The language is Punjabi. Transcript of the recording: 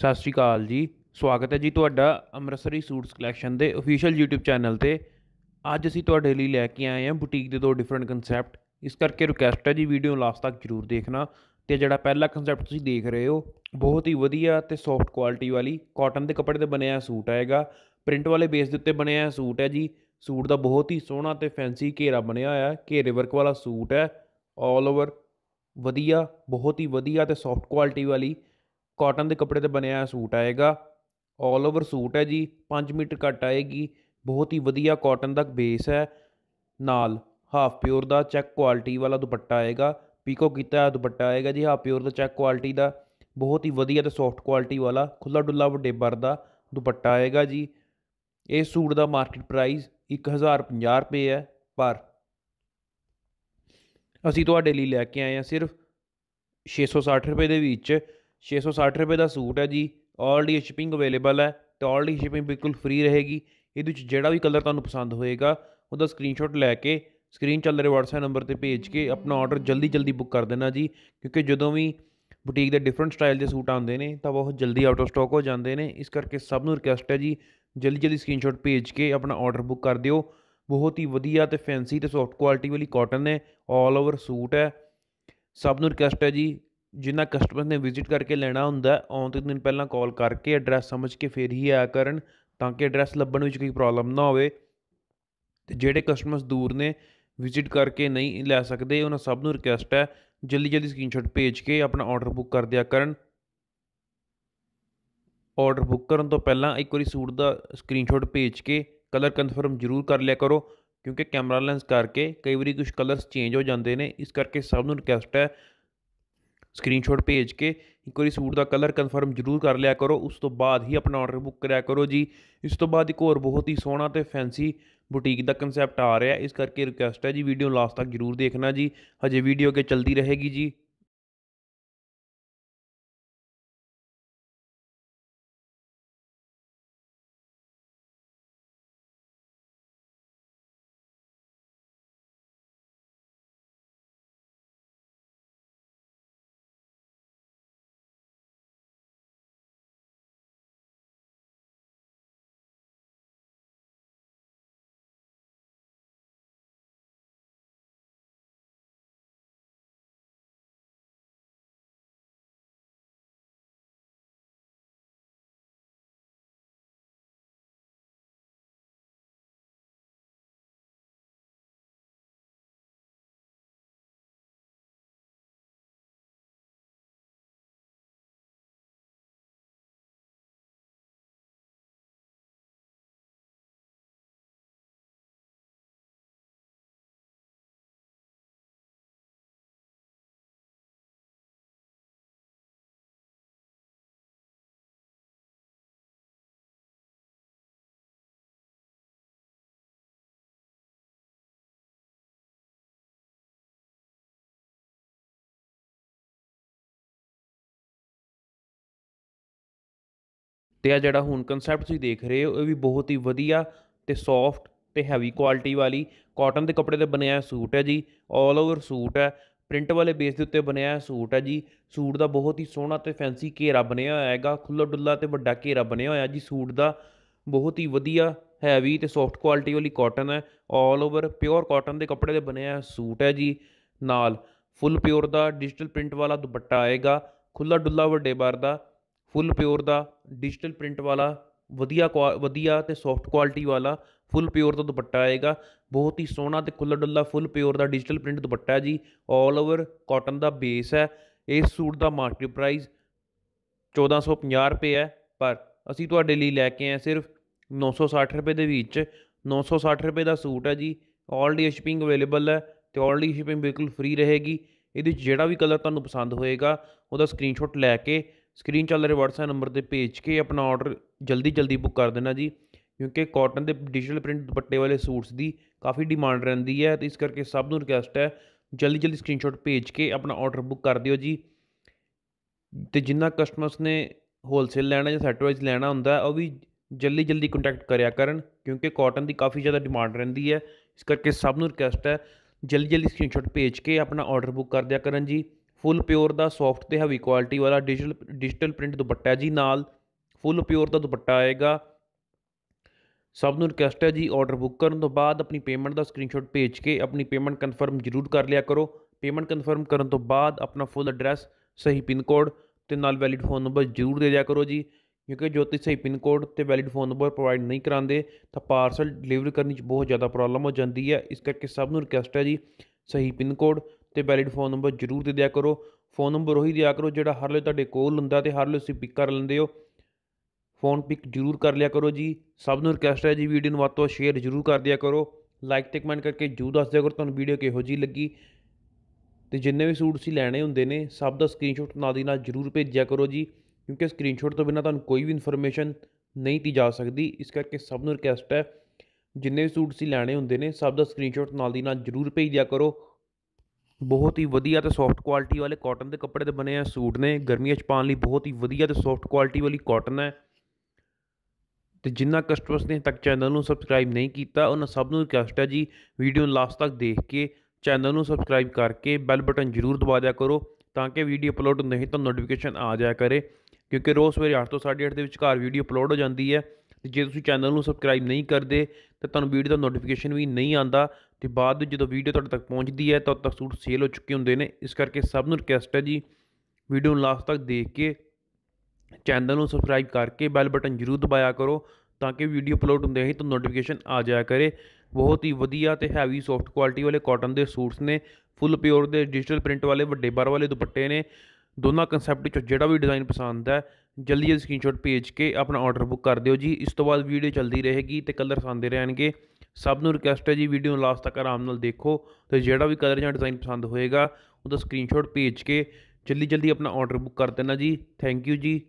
ਸਤਿ ਸ਼੍ਰੀ ਅਕਾਲ ਜੀ ਸਵਾਗਤ ਹੈ ਜੀ ਤੁਹਾਡਾ ਅੰਮ੍ਰਿਤਸਰੀ ਸੂਟਸ ਕਲੈਕਸ਼ਨ ਦੇ ਅਫੀਸ਼ੀਅਲ YouTube ਚੈਨਲ ਤੇ ਅੱਜ ਅਸੀਂ ਤੁਹਾਡੇ ਲਈ ਲੈ ਕੇ ਆਏ ਹਾਂ ਬੁਟੀਕ ਦੇ ਦੋ ਡਿਫਰੈਂਟ ਕਨਸੈਪਟ ਇਸ ਕਰਕੇ ਰਿਕੁਐਸਟ ਹੈ ਜੀ ਵੀਡੀਓ ਲਾਸਟ ਤੱਕ ਜ਼ਰੂਰ ਦੇਖਣਾ ਤੇ ਜਿਹੜਾ ਪਹਿਲਾ ਕਨਸੈਪਟ ਤੁਸੀਂ ਦੇਖ ਰਹੇ ਹੋ ਬਹੁਤ ਹੀ ਵਧੀਆ ਤੇ ਸੌਫਟ ਕੁਆਲਿਟੀ ਵਾਲੀ ਕਾਟਨ ਦੇ ਕੱਪੜੇ ਤੇ ਬਣਿਆ ਸੂਟ ਆਏਗਾ ਪ੍ਰਿੰਟ ਵਾਲੇ ਬੇਸ ਦੇ ਉੱਤੇ ਬਣਿਆ ਸੂਟ ਹੈ ਜੀ ਸੂਟ ਦਾ ਬਹੁਤ ਹੀ ਸੋਹਣਾ ਤੇ ਫੈਂਸੀ ਘੇਰਾ ਬਣਿਆ ਹੋਇਆ ਹੈ ਘੇਰੇ ਵਰਕ ਵਾਲਾ ਸੂਟ ਹੈ 올 ਓਵਰ ਵਧੀਆ ਬਹੁਤ ਹੀ ਵਧੀਆ ਤੇ ਸੌਫਟ ਕੁਆਲਿਟੀ ਵਾਲੀ ਕਾਟਨ ਦੇ ਕੱਪੜੇ ਤੇ ਬਣਿਆ ਸੂਟ ਆਏਗਾ ਆਲ ਓਵਰ ਸੂਟ ਹੈ ਜੀ 5 ਮੀਟਰ ਕੱਟ ਆਏਗੀ ਬਹੁਤ ਹੀ ਵਧੀਆ ਕਾਟਨ ਦਾ ਬੇਸ ਹੈ ਨਾਲ ਹਾਫ ਪਿਓਰ ਦਾ ਚੈੱਕ ਕੁਆਲਿਟੀ ਵਾਲਾ ਦੁਪੱਟਾ ਆਏਗਾ ਪੀਕੋ ਕੀਤਾ ਦੁਪੱਟਾ ਆਏਗਾ ਜੀ ਹਾਫ ਪਿਓਰ ਦਾ ਚੈੱਕ ਕੁਆਲਿਟੀ ਦਾ ਬਹੁਤ ਹੀ ਵਧੀਆ ਤੇ ਸੌਫਟ ਕੁਆਲਿਟੀ ਵਾਲਾ ਖੁੱਲਾ ਡੁੱਲਾ ਵੱਡੇ ਬਰ ਦਾ ਦੁਪੱਟਾ ਆਏਗਾ ਜੀ ਇਸ ਸੂਟ ਦਾ ਮਾਰਕੀਟ ਪ੍ਰਾਈਸ 1050 ਰੁਪਏ ਹੈ ਪਰ ਅਸੀਂ ਤੁਹਾਡੇ ਲਈ ਲੈ ਕੇ ਆਏ ਹਾਂ ਸਿਰਫ 660 ਰੁਪਏ ਦੇ ਵਿੱਚ 660 ਰੁਪਏ ਦਾ ਸੂਟ ਹੈ ਜੀ ਆਲ ਸ਼ਿਪਿੰਗ ਅਵੇਲੇਬਲ ਹੈ ਤੇ ਆਲ ਸ਼ਿਪਿੰਗ ਬਿਲਕੁਲ ਫ੍ਰੀ ਰਹੇਗੀ ਇਹਦੇ ਵਿੱਚ ਜਿਹੜਾ ਵੀ ਕਲਰ ਤੁਹਾਨੂੰ ਪਸੰਦ ਹੋਏਗਾ ਉਹਦਾ ਸਕਰੀਨਸ਼ਾਟ ਲੈ ਕੇ ਸਕਰੀਨ ਚੱਲ ਰਿਹਾ WhatsApp ਨੰਬਰ ਤੇ ਭੇਜ ਕੇ ਆਪਣਾ ਆਰਡਰ ਜਲਦੀ ਜਲਦੀ ਬੁੱਕ ਕਰ ਦੇਣਾ ਜੀ ਕਿਉਂਕਿ ਜਦੋਂ ਵੀ ਬੁਟੀਕ ਦੇ ਡਿਫਰੈਂਟ ਸਟਾਈਲ ਦੇ ਸੂਟ ਆਉਂਦੇ ਨੇ ਤਾਂ ਬਹੁਤ ਜਲਦੀ ਆਊਟ ਆਫ ਸਟਾਕ ਹੋ ਜਾਂਦੇ ਨੇ ਇਸ ਕਰਕੇ ਸਭ ਨੂੰ ਰਿਕਵੈਸਟ ਹੈ ਜੀ ਜਲਦੀ ਜਲਦੀ ਸਕਰੀਨਸ਼ਾਟ ਭੇਜ ਕੇ ਆਪਣਾ ਆਰਡਰ ਬੁੱਕ ਕਰ ਦਿਓ ਬਹੁਤ ਹੀ ਵਧੀਆ ਤੇ ਫੈਂਸੀ ਤੇ ਸੌਫਟ ਕੁਆਲਿਟੀ ਵਾਲੀ ਕਾਟਨ ਹੈ 올 ਓਵਰ ਸੂਟ ਹੈ ਸਭ ਨੂੰ ਰਿਕਵੈਸਟ ਹੈ ਜੀ ਜਿਨ੍ਹਾਂ ਕਸਟਮਰ ਨੇ ਵਿਜ਼ਿਟ ਕਰਕੇ ਲੈਣਾ ਹੁੰਦਾ ਆਉਣ ਤੋਂ ਦਿਨ ਪਹਿਲਾਂ ਕਾਲ ਕਰਕੇ ਐਡਰੈਸ ਸਮਝ ਕੇ ਫਿਰ ਹੀ ਆਇਆ ਕਰਨ ਤਾਂ ਕਿ ਐਡਰੈਸ ਲੱਭਣ ਵਿੱਚ ਕੋਈ ਪ੍ਰੋਬਲਮ ਨਾ ਹੋਵੇ ਤੇ ਜਿਹੜੇ ਕਸਟਮਰਸ ਦੂਰ ਨੇ ਵਿਜ਼ਿਟ ਕਰਕੇ ਨਹੀਂ ਲੈ ਸਕਦੇ ਉਹਨਾਂ ਸਭ ਨੂੰ ਰਿਕਵੈਸਟ ਹੈ ਜਲਦੀ ਜਲਦੀ ਸਕਰੀਨਸ਼ਾਟ ਭੇਜ ਕੇ ਆਪਣਾ ਆਰਡਰ ਬੁੱਕ ਕਰ ਦਿਆ ਕਰਨ ਆਰਡਰ ਬੁੱਕ ਕਰਨ ਤੋਂ ਪਹਿਲਾਂ ਇੱਕ ਵਾਰੀ ਸੂਟ ਦਾ ਸਕਰੀਨਸ਼ਾਟ ਭੇਜ ਕੇ ਕਲਰ ਕਨਫਰਮ ਜ਼ਰੂਰ ਕਰ ਲਿਆ ਕਰੋ ਕਿਉਂਕਿ ਕੈਮਰਾ ਲੈਂਸ ਕਰਕੇ ਕਈ ਵਾਰੀ ਕੁਝ ਕਲਰਸ ਚੇਂਜ ਹੋ ਜਾਂਦੇ ਨੇ ਇਸ ਕਰਕੇ ਸਭ ਨੂੰ ਰਿਕਵੈਸਟ ਹੈ ਸਕਰੀਨਸ਼ਾਟ ਭੇਜ ਕੇ ਇੱਕ ਵਾਰੀ ਸੂਟ ਦਾ ਕਲਰ ਕਨਫਰਮ ਜ਼ਰੂਰ ਕਰ ਲਿਆ ਕਰੋ ਉਸ ਤੋਂ ਬਾਅਦ ਹੀ ਆਪਣਾ ਆਰਡਰ ਬੁੱਕ ਕਰਿਆ ਕਰੋ ਜੀ ਇਸ ਤੋਂ ਬਾਅਦ ਇੱਕ ਹੋਰ ਬਹੁਤ ਹੀ ਸੋਹਣਾ ਤੇ ਫੈਂਸੀ ਬੁਟੀਕ ਦਾ ਕਨਸੈਪਟ ਆ ਰਿਹਾ ਇਸ ਕਰਕੇ ਰਿਕੁਐਸਟ ਹੈ ਜੀ ਵੀਡੀਓ ਲਾਸਟ ਤੱਕ ਜ਼ਰੂਰ ਦੇਖਣਾ ਜੀ ਹਜੇ ਵੀਡੀਓ ਕੇ ਚਲਦੀ ਰਹੇਗੀ ਜੀ ਤੇ ਆ ਜਿਹੜਾ ਹੁਣ ਕਨਸੈਪਟ ਤੁਸੀਂ ਦੇਖ ਰਹੇ ਹੋ ਇਹ ਵੀ ਬਹੁਤ ਹੀ ਵਧੀਆ ਤੇ ਸੌਫਟ ਤੇ ਹੈਵੀ ਕੁਆਲਿਟੀ ਵਾਲੀ ਕਾਟਨ ਦੇ ਕੱਪੜੇ ਤੇ ਬਣਿਆ ਸੂਟ ਹੈ ਜੀ 올 ਓਵਰ ਸੂਟ ਹੈ ਪ੍ਰਿੰਟ ਵਾਲੇ ਬੇਸ ਦੇ ਉੱਤੇ ਬਣਿਆ ਸੂਟ ਹੈ ਜੀ ਸੂਟ ਦਾ ਬਹੁਤ ਹੀ ਸੋਹਣਾ ਤੇ ਫੈਂਸੀ ਘੇਰਾ ਬਣਿਆ ਹੋਇਆ ਹੈਗਾ ਖੁੱਲਾ ਡੁੱਲਾ ਤੇ ਵੱਡਾ ਘੇਰਾ ਬਣਿਆ ਹੋਇਆ ਜੀ ਸੂਟ ਦਾ ਬਹੁਤ ਹੀ ਵਧੀਆ ਹੈਵੀ ਤੇ ਸੌਫਟ ਕੁਆਲਿਟੀ ਵਾਲੀ ਕਾਟਨ ਹੈ 올 ਓਵਰ ਪਿਓਰ ਕਾਟਨ ਦੇ ਕੱਪੜੇ ਦੇ ਬਣਿਆ ਸੂਟ ਹੈ ਜੀ ਨਾਲ ਫੁੱਲ ਪਿਓਰ ਦਾ ਡਿਜੀਟਲ ਪ੍ਰਿੰਟ ਵਾਲਾ ਦੁਪੱਟਾ ਆਏਗਾ ਖੁੱਲਾ ਡੁੱਲਾ ਵੱਡੇ ਬਾਰ ਦਾ ਫੁੱਲ ਪਿਓਰ ਦਾ ਡਿਜੀਟਲ ਪ੍ਰਿੰਟ ਵਾਲਾ ਵਧੀਆ ਵਧੀਆ ਤੇ ਸੌਫਟ ਕੁਆਲਿਟੀ ਵਾਲਾ ਫੁੱਲ ਪਿਓਰ ਦਾ ਦੁਪੱਟਾ ਆਏਗਾ ਬਹੁਤ ਹੀ ਸੋਹਣਾ ਤੇ ਖੁੱਲਾ ਡੁੱਲਾ ਫੁੱਲ ਪਿਓਰ ਦਾ ਡਿਜੀਟਲ ਪ੍ਰਿੰਟ ਦੁਪੱਟਾ ਜੀ 올 ਓਵਰ ਕਾਟਨ ਦਾ ਬੇਸ ਹੈ ਇਸ ਸੂਟ ਦਾ ਮਾਰਕੀਟ ਪ੍ਰਾਈਸ 1450 ਰੁਪਏ ਹੈ ਪਰ ਅਸੀਂ ਤੁਹਾਡੇ ਲਈ ਲੈ ਕੇ ਆਏ ਸਿਰਫ 960 ਰੁਪਏ ਦੇ ਵਿੱਚ 960 ਰੁਪਏ ਦਾ ਸੂਟ ਹੈ ਜੀ 올ਡੀ ਡੀ ਸ਼ਿਪਿੰਗ ਅਵੇਲੇਬਲ ਹੈ ਤੇ 올ਡੀ ਡੀ ਸ਼ਿਪਿੰਗ ਬਿਲਕੁਲ ਫ੍ਰੀ ਰਹੇਗੀ ਇਹਦੇ ਵਿੱਚ ਜਿਹੜਾ ਵੀ ਕਲਰ ਤੁਹਾਨੂੰ ਪਸੰਦ ਹੋਏਗਾ ਉਹਦਾ ਸਕਰੀਨਸ਼ਾਟ ਲੈ ਕੇ ਸਕਰੀਨ ਚੱਲ ਰਿਹਾ WhatsApp ਨੰਬਰ ਤੇ ਭੇਜ ਕੇ ਆਪਣਾ ਆਰਡਰ ਜਲਦੀ ਜਲਦੀ ਬੁੱਕ ਕਰ ਦੇਣਾ ਜੀ ਕਿਉਂਕਿ ਕਾਟਨ ਦੇ ਡਿਜੀਟਲ ਪ੍ਰਿੰਟ ਦੁਪੱਟੇ ਵਾਲੇ ਸੂਟਸ ਦੀ ਕਾਫੀ ਡਿਮਾਂਡ ਰਹਿੰਦੀ ਹੈ ਤੇ ਇਸ ਕਰਕੇ ਸਭ ਨੂੰ ਰਿਕਵੈਸਟ ਹੈ ਜਲਦੀ ਜਲਦੀ ਸਕਰੀਨਸ਼ਾਟ ਭੇਜ ਕੇ ਆਪਣਾ ਆਰਡਰ ਬੁੱਕ ਕਰ ਦਿਓ ਜੀ ਤੇ ਜਿੰਨਾ ਕਸਟਮਰਸ ਨੇ ਹੋਲਸੇਲ ਲੈਣਾ ਜਾਂ ਸੈਟ ਵਾਈਜ਼ ਲੈਣਾ ਹੁੰਦਾ ਉਹ ਵੀ ਜਲਦੀ ਜਲਦੀ ਕੰਟੈਕਟ ਕਰਿਆ ਕਰਨ ਕਿਉਂਕਿ ਕਾਟਨ ਦੀ ਕਾਫੀ ਜ਼ਿਆਦਾ ਡਿਮਾਂਡ ਰਹਿੰਦੀ ਹੈ ਇਸ ਕਰਕੇ ਸਭ ਨੂੰ ਰਿਕਵੈਸਟ ਹੈ ਜਲਦੀ ਜਲਦੀ ਸਕਰੀਨਸ਼ਾਟ ਭੇਜ ਕੇ ਆਪਣਾ ਆਰਡਰ ਬੁੱਕ ਕਰ ਦਿਆ ਕਰਨ ਜੀ ਫੁੱਲ ਪਿਓਰ ਦਾ ਸੌਫਟ ਤੇ ਹੈਵੀ ਕੁਆਲਿਟੀ ਵਾਲਾ ਡਿਜੀਟਲ ਡਿਜੀਟਲ ਪ੍ਰਿੰਟ ਦੁਪੱਟਾ ਜੀ ਨਾਲ ਫੁੱਲ ਪਿਓਰ ਦਾ ਦੁਪੱਟਾ ਆਏਗਾ ਸਭ ਨੂੰ ਰਿਕਵੈਸਟ ਹੈ ਜੀ ਆਰਡਰ ਬੁੱਕ ਕਰਨ ਤੋਂ ਬਾਅਦ ਆਪਣੀ ਪੇਮੈਂਟ ਦਾ ਸਕਰੀਨਸ਼ਾਟ ਭੇਜ ਕੇ ਆਪਣੀ ਪੇਮੈਂਟ ਕਨਫਰਮ ਜ਼ਰੂਰ ਕਰ ਲਿਆ ਕਰੋ ਪੇਮੈਂਟ ਕਨਫਰਮ ਕਰਨ ਤੋਂ ਬਾਅਦ ਆਪਣਾ ਫੁੱਲ ਐਡਰੈਸ ਸਹੀ ਪਿਨ ਕੋਡ ਤੇ ਨਾਲ ਵੈਲਿਡ ਫੋਨ ਨੰਬਰ ਜ਼ਰੂਰ ਦੇ ਦਿਆ ਕਰੋ ਜੀ ਕਿਉਂਕਿ ਜੋ ਤੁਸੀਂ ਸਹੀ ਪਿਨ ਕੋਡ ਤੇ ਵੈਲਿਡ ਫੋਨ ਨੰਬਰ ਪ੍ਰੋਵਾਈਡ ਨਹੀਂ ਕਰਾਉਂਦੇ ਤਾਂ ਪਾਰਸਲ ਡਿਲੀਵਰ ਕਰਨ ਵਿੱਚ ਬਹੁਤ ਜ਼ਿਆਦਾ ਪ੍ਰੋਬਲਮ ਹੋ ਜਾਂਦੀ ਹੈ ਇਸ ਕਰਕੇ ਸਭ ਨੂੰ ਰਿਕਵੈਸਟ ਹੈ ਜੀ ਸਹੀ ਪਿਨ ਕੋਡ ਤੇ ਵੈਲਿਡ ਫੋਨ ਨੰਬਰ ਜ਼ਰੂਰ ਦੇ ਦਿਆ ਕਰੋ ਫੋਨ ਨੰਬਰ ਉਹੀ ਦਿਆ ਕਰੋ ਜਿਹੜਾ ਹਰ ਲਈ ਤੁਹਾਡੇ ਕੋਲ ਹੁੰਦਾ ਤੇ ਹਰ ਲਈ ਤੁਸੀਂ ਪਿਕ ਕਰ ਲੈਂਦੇ ਹੋ ਫੋਨ ਪਿਕ ਜ਼ਰੂਰ ਕਰ ਲਿਆ ਕਰੋ ਜੀ ਸਭ ਨੂੰ ਰਿਕਵੈਸਟ ਹੈ ਜੀ ਵੀਡੀਓ ਨੂੰ ਵੱਧ ਤੋਂ ਸ਼ੇਅਰ ਜ਼ਰੂਰ ਕਰ ਦਿਆ ਕਰੋ ਲਾਈਕ ਤੇ ਕਮੈਂਟ ਕਰਕੇ ਜੂ ਦੱਸ ਦਿਆ ਕਰੋ ਤੁਹਾਨੂੰ ਵੀਡੀਓ ਕਿਹੋ ਜੀ ਲੱਗੀ ਤੇ ਜਿੰਨੇ ਵੀ ਸੂਟ ਸੀ ਲੈਣੇ ਹੁੰਦੇ ਨੇ ਸਭ ਦਾ ਸਕਰੀਨਸ਼ਾਟ ਨਾਲ ਦੀ ਨਾਲ ਜ਼ਰੂਰ ਭੇਜਿਆ ਕਰੋ ਜੀ ਕਿਉਂਕਿ ਸਕਰੀਨਸ਼ਾਟ ਤੋਂ ਬਿਨਾ ਤੁਹਾਨੂੰ ਕੋਈ ਵੀ ਇਨਫੋਰਮੇਸ਼ਨ ਨਹੀਂ ਦਿੱਤੀ ਜਾ ਸਕਦੀ ਇਸ ਕਰਕੇ ਸਭ ਨੂੰ ਰਿਕਵੈਸਟ ਹੈ ਜਿੰਨੇ ਵੀ ਸੂਟ ਸੀ ਲੈਣੇ ਹੁੰਦੇ ਨੇ ਸਭ ਦਾ ਸਕਰੀਨਸ਼ਾਟ ਨਾਲ ਦੀ ਨਾਲ ਜ਼ਰੂਰ ਭੇਜ ਦਿਆ ਕਰੋ ਬਹੁਤ ਹੀ ਵਧੀਆ ਤੇ ਸੌਫਟ ਕੁਆਲਿਟੀ ਵਾਲੇ ਕਾਟਨ ਦੇ ਕੱਪੜੇ ਦੇ ਬਣੇ ਆ ਸੂਟ ਨੇ ਗਰਮੀਆਂ 'ਚ ਪਾਉਣ ਲਈ ਬਹੁਤ ਹੀ ਵਧੀਆ ਤੇ ਸੌਫਟ ਕੁਆਲਿਟੀ ਵਾਲੀ ਕਾਟਨ ਹੈ ਤੇ ਜਿੰਨਾ ਕਸਟਮਰਸ ਨੇ ਤੱਕ ਚੈਨਲ ਨੂੰ ਸਬਸਕ੍ਰਾਈਬ ਨਹੀਂ ਕੀਤਾ ਉਹਨਾਂ ਸਭ ਨੂੰ ਰਿਕਵੈਸਟ ਹੈ ਜੀ ਵੀਡੀਓ ਨੂੰ ਲਾਸਟ ਤੱਕ ਦੇਖ ਕੇ ਚੈਨਲ ਨੂੰ ਸਬਸਕ੍ਰਾਈਬ ਕਰਕੇ ਬੈਲ ਬਟਨ ਜ਼ਰੂਰ ਦਬਾ ਦਿਆ ਕਰੋ ਤਾਂ ਕਿ ਵੀਡੀਓ ਅਪਲੋਡ ਨਹੀਂ ਤਾਂ ਨੋਟੀਫਿਕੇਸ਼ਨ ਆ ਜਾਇਆ ਕਰੇ ਕਿਉਂਕਿ ਰੋਜ਼ ਸਵੇਰੇ 8 ਤੋਂ 8:30 ਦੇ ਵਿਚਕਾਰ ਵੀਡੀਓ ਅਪਲੋਡ ਹੋ ਜਾਂਦੀ ਹੈ ਤੇ ਜੇ ਤੁਸੀਂ ਚੈਨਲ ਨੂੰ ਸਬਸਕ੍ਰਾਈਬ ਨਹੀਂ ਕਰਦੇ ਤਾਂ ਤੁਹਾਨੂੰ ਵੀਡੀਓ ਦਾ ਨੋਟੀਫਿਕੇਸ਼ਨ ਵੀ ਨਹੀਂ ਆਂਦਾ ਤੇ ਬਾਅਦ ਜਦੋਂ ਵੀਡੀਓ ਤੁਹਾਡੇ ਤੱਕ ਪਹੁੰਚਦੀ ਹੈ ਤਾਂ ਤੱਕ ਸੂਟ ਸੇਲ ਹੋ ਚੁੱਕੇ ਹੁੰਦੇ ਨੇ ਇਸ ਕਰਕੇ ਸਭ ਨੂੰ ਰਿਕਵੈਸਟ ਹੈ ਜੀ ਵੀਡੀਓ ਨੂੰ ਲਾਸਟ ਤੱਕ ਦੇਖ ਕੇ ਚੈਨਲ ਨੂੰ ਸਬਸਕ੍ਰਾਈਬ ਕਰਕੇ ਬੈਲ ਬਟਨ ਜ਼ਰੂਰ ਦਬਾਇਆ ਕਰੋ ਤਾਂ ਕਿ ਵੀਡੀਓ ਅਪਲੋਡ ਹੁੰਦੇ ਹੀ ਤੁਹਾਨੂੰ ਨੋਟੀਫਿਕੇਸ਼ਨ ਆ ਜਾਇਆ ਕਰੇ ਬਹੁਤ ਹੀ ਵਧੀਆ ਤੇ ਹੈਵੀ ਸੌਫਟ ਕੁਆਲਿਟੀ ਵਾਲੇ ਕਾਟਨ ਦੇ ਸੂਟਸ ਨੇ ਫੁੱਲ ਪਿਓਰ ਦੇ ਡਿਜੀਟਲ ਪ੍ਰਿੰਟ ਵਾਲੇ ਵੱਡੇ ਬਾਰ ਵਾਲੇ ਦੁਪੱਟੇ ਨੇ ਦੋਨਾਂ ਕਨਸੈਪਟ ਚੋਂ ਜਿਹੜਾ ਵੀ ਡਿਜ਼ਾਈਨ ਪਸੰਦ ਹੈ ਜਲਦੀ ਜਲਦੀ ਸਕਰੀਨਸ਼ਾਟ ਭੇਜ ਕੇ ਆਪਣਾ ਆਰਡਰ ਬੁੱਕ ਕਰ ਦਿਓ ਜੀ ਇਸ ਤੋਂ ਬਾਅਦ ਵੀਡੀਓ ਚੱਲਦੀ ਰਹੇਗੀ ਤੇ ਕਲਰਸ ਆਉਂਦੇ ਰਹਿਣਗੇ ਸਭ ਨੂੰ ਰਿਕਵੈਸਟ ਹੈ ਜੀ ਵੀਡੀਓ ਨੂੰ ਲਾਸਟ ਤੱਕ ਆਰਾਮ ਨਾਲ ਦੇਖੋ ਤੇ ਜਿਹੜਾ ਵੀ ਕਲਰ ਜਾਂ ਡਿਜ਼ਾਈਨ ਪਸੰਦ ਹੋਏਗਾ ਉਹਦਾ ਸਕਰੀਨਸ਼ਾਟ ਭੇਜ ਕੇ ਜਲਦੀ ਜਲਦੀ ਆਪਣਾ ਆਰਡਰ ਬੁੱਕ ਕਰ ਦੇਣਾ ਜੀ ਥੈਂਕ ਯੂ ਜੀ